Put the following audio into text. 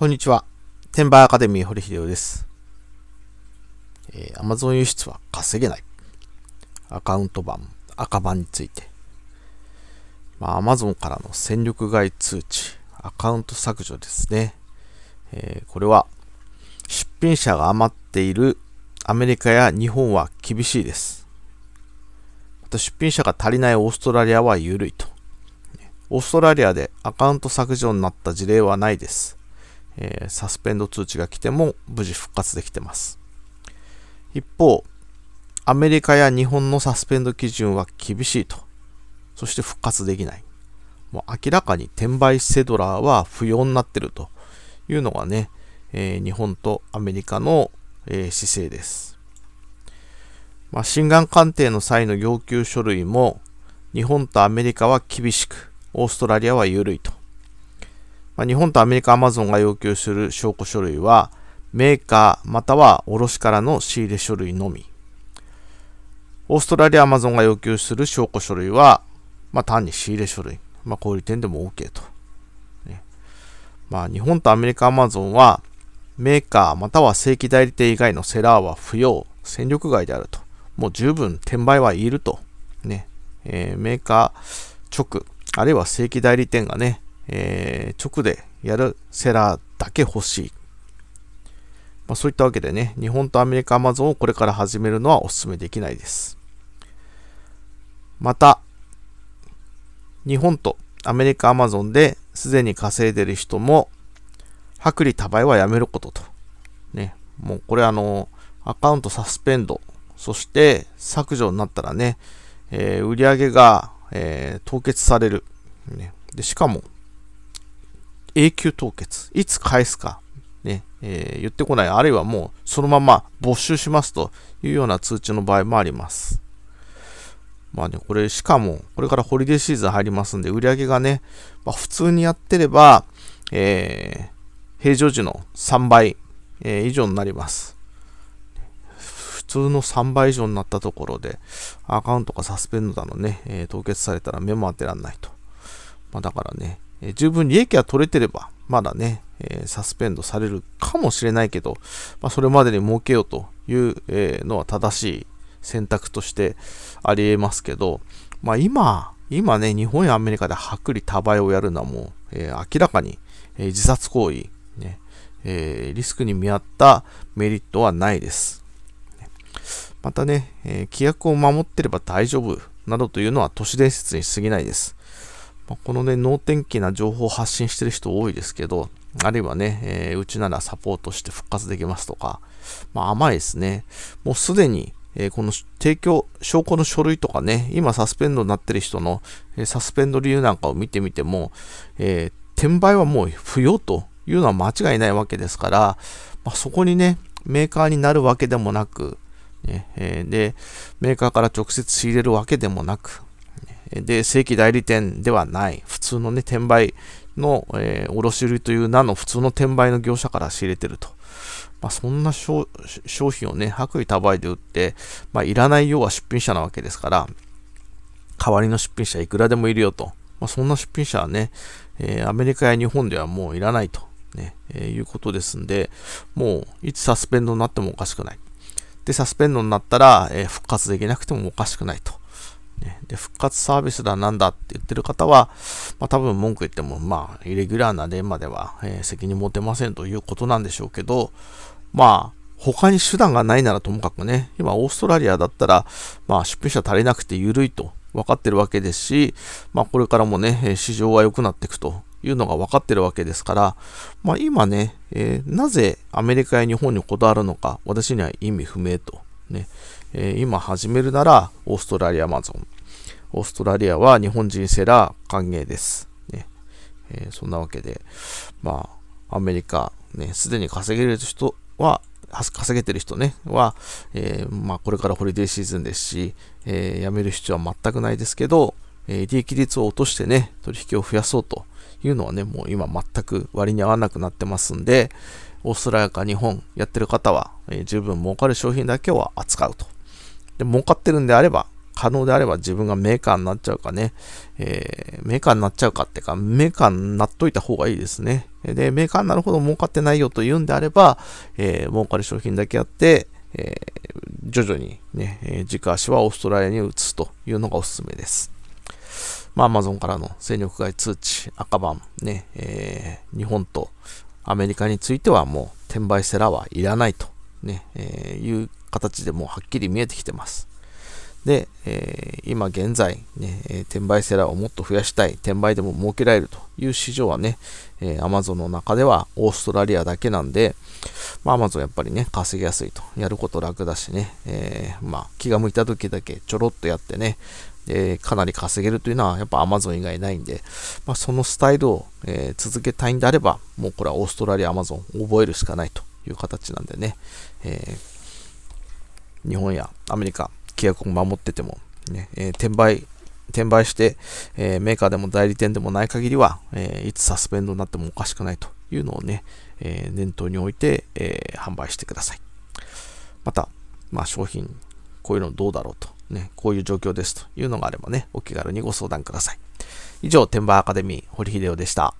こんにちは。テンバーアカデミー堀秀夫です。えー、Amazon 輸出は稼げない。アカウント版、赤版について。まあ、Amazon からの戦力外通知、アカウント削除ですね。えー、これは、出品者が余っているアメリカや日本は厳しいです。また出品者が足りないオーストラリアは緩いと。オーストラリアでアカウント削除になった事例はないです。えー、サスペンド通知が来ても無事復活できてます。一方、アメリカや日本のサスペンド基準は厳しいと。そして復活できない。もう明らかに転売セドラーは不要になってるというのがね、えー、日本とアメリカの、えー、姿勢です。まあ、心眼鑑定の際の要求書類も日本とアメリカは厳しく、オーストラリアは緩いと。まあ、日本とアメリカアマゾンが要求する証拠書類は、メーカーまたは卸からの仕入れ書類のみ。オーストラリアアマゾンが要求する証拠書類は、まあ、単に仕入れ書類。まあ、小売店でも OK と。ね、まあ、日本とアメリカアマゾンは、メーカーまたは正規代理店以外のセラーは不要、戦力外であると。もう十分転売はいると。ね。えー、メーカー直、あるいは正規代理店がね、えー、直でやるセラーだけ欲しい。まあ、そういったわけでね、日本とアメリカ、アマゾンをこれから始めるのはお勧めできないです。また、日本とアメリカ、アマゾンですでに稼いでる人も、薄利多売はやめることと。ね、もうこれあの、アカウントサスペンド、そして削除になったらね、えー、売上が、えー、凍結される、ねで。しかも永久凍結。いつ返すか。ね、えー、言ってこない。あるいはもうそのまま没収しますというような通知の場合もあります。まあね、これ、しかも、これからホリデーシーズン入りますんで、売り上げがね、まあ、普通にやってれば、えー、平常時の3倍、えー、以上になります。普通の3倍以上になったところで、アカウントがサスペンドだのね、えー、凍結されたら目も当てらんないと。まあ、だからね、え十分利益が取れてれば、まだね、えサスペンドされるかもしれないけど、まあ、それまでに儲けようという、えのは正しい選択としてありえますけど、まあ、今、今ね、日本やアメリカで薄利多売をやるのはもう、えー、明らかに、えー、自殺行為、ねえー、リスクに見合ったメリットはないです。またね、え規約を守ってれば大丈夫などというのは都市伝説に過ぎないです。まあ、このね、能天気な情報を発信してる人多いですけど、あるいはね、えー、うちならサポートして復活できますとか、まあ、甘いですね。もうすでに、えー、この提供、証拠の書類とかね、今サスペンドになってる人の、えー、サスペンド理由なんかを見てみても、え転売はもう不要というのは間違いないわけですから、まあ、そこにね、メーカーになるわけでもなく、ねえで、メーカーから直接仕入れるわけでもなく、で、正規代理店ではない、普通のね、転売の、えー、卸売という名の普通の転売の業者から仕入れてると。まあ、そんな商品をね、薄利多売で売って、まあ、いらないようは出品者なわけですから、代わりの出品者いくらでもいるよと。まあ、そんな出品者はね、えー、アメリカや日本ではもういらないとね、ねえー、いうことですんで、もういつサスペンドになってもおかしくない。で、サスペンドになったら、えー、復活できなくてもおかしくないと。ね、で、復活サービスだなんだって言ってる方は、まあ、多分文句言っても、まあ、イレギュラーな電までは、えー、責任持てませんということなんでしょうけど、まあ、他に手段がないならともかくね、今オーストラリアだったら、まあ出品者足りなくて緩いと分かってるわけですし、まあこれからもね、市場は良くなっていくというのが分かってるわけですから、まあ今ね、えー、なぜアメリカや日本にこだわるのか、私には意味不明と。ね、えー、今始めるなら、オーストラリアマゾン。オーストラリアは日本人セラー歓迎です。ねえー、そんなわけで、まあ、アメリカ、ね、すでに稼げる人は、稼げてる人ね、は、えー、まあ、これからホリデーシーズンですし、えー、辞める必要は全くないですけど、え利益率を落としてね、取引を増やそうというのはね、もう今全く割に合わなくなってますんで、オーストラリアか日本やってる方は、え十分儲かる商品だけは扱うと。で、儲かってるんであれば、可能であれば自分がメーカーになっちゃうかね、えー、メーカーになっちゃうかってか、メーカーになっといた方がいいですね。で、メーカーになるほど儲かってないよと言うんであれば、えー、儲かる商品だけあって、えー、徐々にね、え軸足はオーストラリアに移すというのがおすすめです。まあ、Amazon からの戦力外通知、赤番、ね、えー、日本とアメリカについてはもう転売セラーはいらないとね、えー、いう形でもうはっきり見えてきてます。で、えー、今現在、ね、転売セラーをもっと増やしたい、転売でも設けられるという市場はね、えー、Amazon の中ではオーストラリアだけなんで、まあ、Amazon やっぱりね、稼ぎやすいと、やること楽だしね、えー、まあ、気が向いた時だけちょろっとやってね、えー、かなり稼げるというのはやっぱ Amazon 以外ないんで、まあ、そのスタイルを、え続けたいんであれば、もうこれはオーストラリア、Amazon 覚えるしかないという形なんでね、えー、日本やアメリカ、規約を守っててもね、えー、転売、転売して、えー、メーカーでも代理店でもない限りは、えいつサスペンドになってもおかしくないというのをね、え念頭に置いて、え販売してください。また、まあ、商品、こういうのどうだろうと、ね、こういう状況ですというのがあればね、お気軽にご相談ください。以上、転売アカデミー、堀秀夫でした。